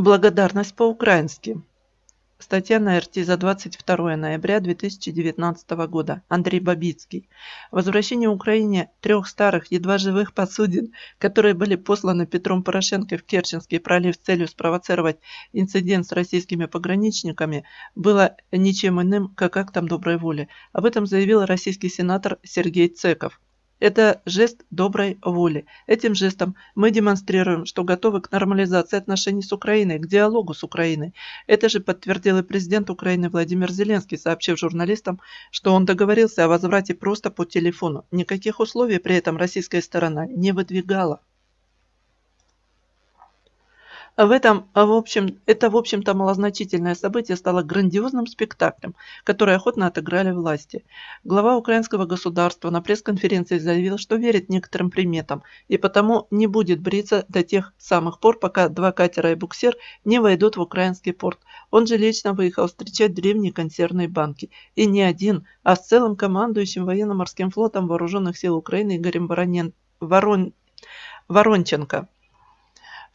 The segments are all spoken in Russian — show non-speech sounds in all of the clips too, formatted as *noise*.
Благодарность по-украински. Статья на РТ за 22 ноября 2019 года. Андрей Бабицкий. Возвращение Украине трех старых, едва живых посудин, которые были посланы Петром Порошенко в Керченский пролив с целью спровоцировать инцидент с российскими пограничниками, было ничем иным, как актом доброй воли. Об этом заявил российский сенатор Сергей Цеков. Это жест доброй воли. Этим жестом мы демонстрируем, что готовы к нормализации отношений с Украиной, к диалогу с Украиной. Это же подтвердил и президент Украины Владимир Зеленский, сообщив журналистам, что он договорился о возврате просто по телефону. Никаких условий при этом российская сторона не выдвигала. А в этом, а в общем, это, в общем-то, малозначительное событие стало грандиозным спектаклем, который охотно отыграли власти. Глава украинского государства на пресс-конференции заявил, что верит некоторым приметам и потому не будет бриться до тех самых пор, пока два катера и буксир не войдут в украинский порт. Он же лично выехал встречать древние консервные банки. И не один, а с целым командующим военно-морским флотом вооруженных сил Украины Игорем Воронен... Ворон... Воронченко.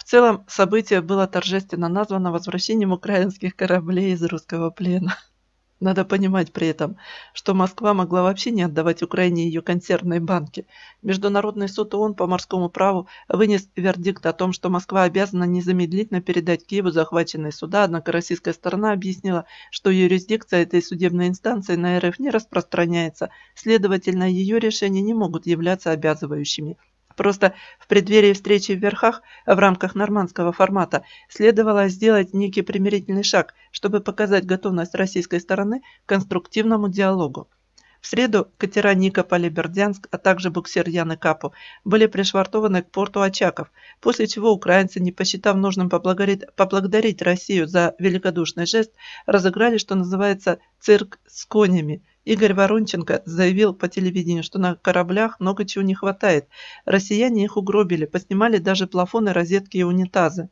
В целом, событие было торжественно названо возвращением украинских кораблей из русского плена. *laughs* Надо понимать при этом, что Москва могла вообще не отдавать Украине ее консервные банки. Международный суд ООН по морскому праву вынес вердикт о том, что Москва обязана незамедлительно передать Киеву захваченные суда, однако российская сторона объяснила, что юрисдикция этой судебной инстанции на РФ не распространяется, следовательно, ее решения не могут являться обязывающими. Просто в преддверии встречи в Верхах в рамках нормандского формата следовало сделать некий примирительный шаг, чтобы показать готовность российской стороны к конструктивному диалогу. В среду катера Никополе, Бердянск, а также буксир Яны Капу были пришвартованы к порту Очаков, после чего украинцы, не посчитав нужным поблагодарить, поблагодарить Россию за великодушный жест, разыграли, что называется, цирк с конями – Игорь Воронченко заявил по телевидению, что на кораблях много чего не хватает. Россияне их угробили, поснимали даже плафоны, розетки и унитазы.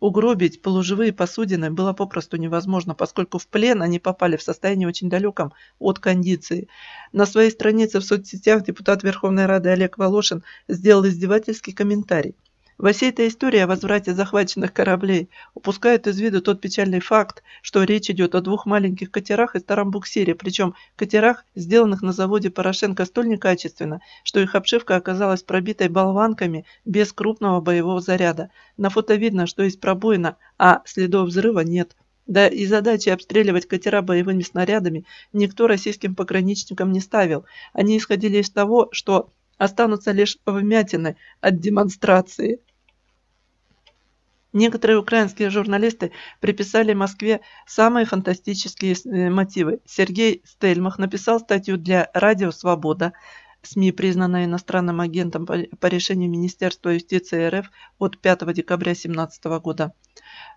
Угробить полуживые посудины было попросту невозможно, поскольку в плен они попали в состоянии очень далеком от кондиции. На своей странице в соцсетях депутат Верховной Рады Олег Волошин сделал издевательский комментарий – во всей этой истории о возврате захваченных кораблей упускают из виду тот печальный факт, что речь идет о двух маленьких катерах и старом буксире, причем катерах, сделанных на заводе Порошенко столь некачественно, что их обшивка оказалась пробитой болванками без крупного боевого заряда. На фото видно, что есть пробоина, а следов взрыва нет. Да и задачи обстреливать катера боевыми снарядами никто российским пограничникам не ставил. Они исходили из того, что останутся лишь вмятины от демонстрации. Некоторые украинские журналисты приписали Москве самые фантастические э, мотивы. Сергей Стельмах написал статью для «Радио Свобода», СМИ, признанная иностранным агентом по решению Министерства юстиции РФ от 5 декабря 2017 года,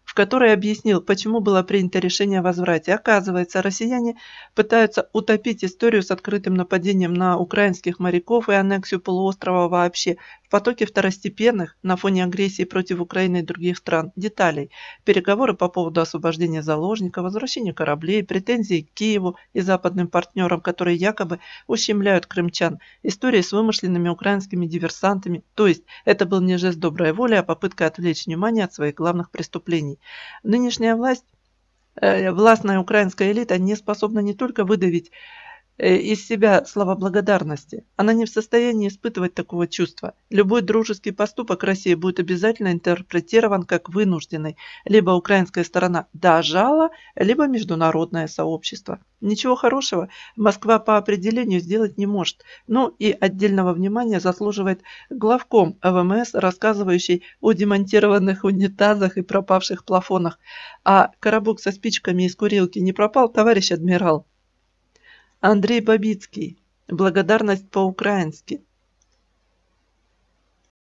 в которой объяснил, почему было принято решение о возврате. Оказывается, россияне пытаются утопить историю с открытым нападением на украинских моряков и аннексию полуострова вообще, потоке второстепенных на фоне агрессии против Украины и других стран деталей, переговоры по поводу освобождения заложника, возвращения кораблей, претензии к Киеву и западным партнерам, которые якобы ущемляют крымчан, история с вымышленными украинскими диверсантами, то есть это был не жест доброй воли, а попытка отвлечь внимание от своих главных преступлений. Нынешняя власть э, Властная украинская элита не способна не только выдавить Э, из себя слова благодарности. Она не в состоянии испытывать такого чувства. Любой дружеский поступок России будет обязательно интерпретирован как вынужденный. Либо украинская сторона дожала, либо международное сообщество. Ничего хорошего Москва по определению сделать не может. Ну и отдельного внимания заслуживает главком ВМС, рассказывающий о демонтированных унитазах и пропавших плафонах. А коробок со спичками из курилки не пропал, товарищ адмирал? Андрей Бабицкий. Благодарность по-украински.